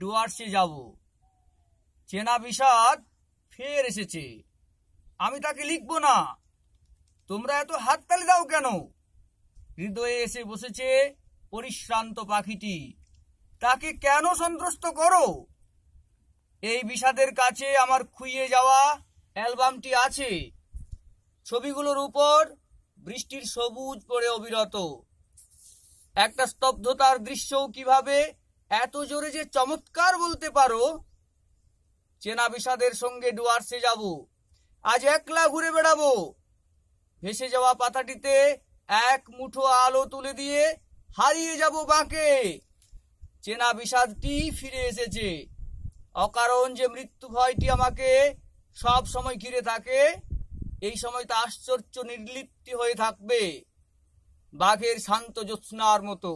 ডুয়ার্সে যাব চেনা বিষাদ ফের এসেছে আমি তাকে লিখব না তোমরা এত হাততালি দাও কেন হৃদয়ে এসে বসেছে পরিশ্রান্ত পাখিটি তাকে কেন সন্ত্রস্ত করো এই বিষাদের কাছে আমার খুইয়ে যাওয়া অ্যালবামটি আছে ছবিগুলোর উপর বৃষ্টির সবুজ পড়ে অবিরত একটা স্তব্ধতার দৃশ্যও কিভাবে এত জোরে যে চমৎকার বলতে পারো চেনা বিষাদের সঙ্গে ডুয়ার্সে যাব আজ একলা ঘুরে বেড়াবো ভেসে যাওয়া পাতাটিতে এক মুঠো আলো তুলে দিয়ে হারিয়ে যাব বাঁকে চেনা বিষাদটি ফিরে এসেছে অকারণ যে মৃত্যু ভয়টি আমাকে সব সময় ঘিরে থাকে এই সময় তা আশ্চর্য নির্লিপ্তি হয়ে থাকবে বাঘের শান্ত জ্যোৎস্নার মতো